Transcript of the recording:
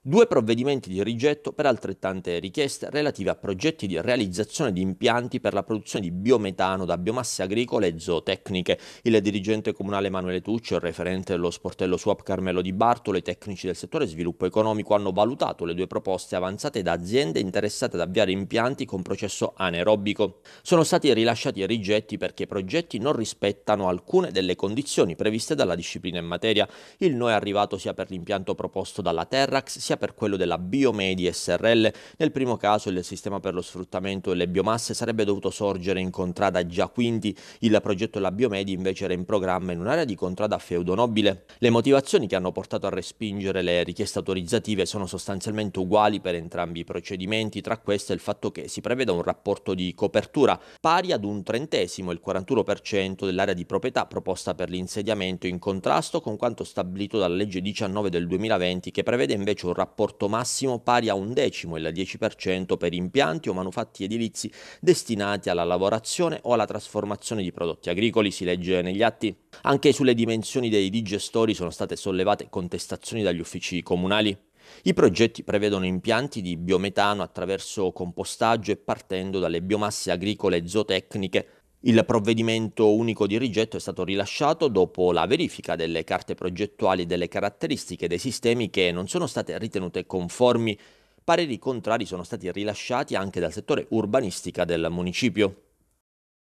due provvedimenti di rigetto per altrettante richieste relative a progetti di realizzazione di impianti per la produzione di biometano da biomasse agricole e zootecniche. Il dirigente comunale Emanuele Tuccio, il referente dello sportello Swap Carmelo Di Bartolo e i tecnici del settore sviluppo economico hanno valutato le due proposte avanzate da aziende interessate ad avviare impianti con processo anaerobico. Sono stati rilasciati rigetti perché i progetti non rispettano alcune delle condizioni previste dalla disciplina in materia. Il no è arrivato sia per l'impianto proposto dalla Terrax sia per quello della Biomedi SRL. Nel primo caso il sistema per lo sfruttamento delle biomasse sarebbe dovuto sorgere in contrada già quindi, il progetto della Biomedi invece era in programma in un'area di contrada feudonobile. Le motivazioni che hanno portato a respingere le richieste autorizzative sono sostanzialmente uguali per entrambi i procedimenti, tra queste il fatto che si preveda un rapporto di copertura pari ad un trentesimo, il 41% dell'area di proprietà proposta per l'insediamento in contrasto con quanto stabilito dalla legge 19 del 2020 che prevede invece un rapporto massimo pari a un decimo, il 10% per impianti o manufatti edilizi destinati alla lavorazione o alla trasformazione di prodotti agricoli, si legge negli atti. Anche sulle dimensioni dei digestori sono state sollevate contestazioni dagli uffici comunali. I progetti prevedono impianti di biometano attraverso compostaggio e partendo dalle biomasse agricole zootecniche il provvedimento unico di rigetto è stato rilasciato dopo la verifica delle carte progettuali e delle caratteristiche dei sistemi che non sono state ritenute conformi. Pareri contrari sono stati rilasciati anche dal settore urbanistica del municipio.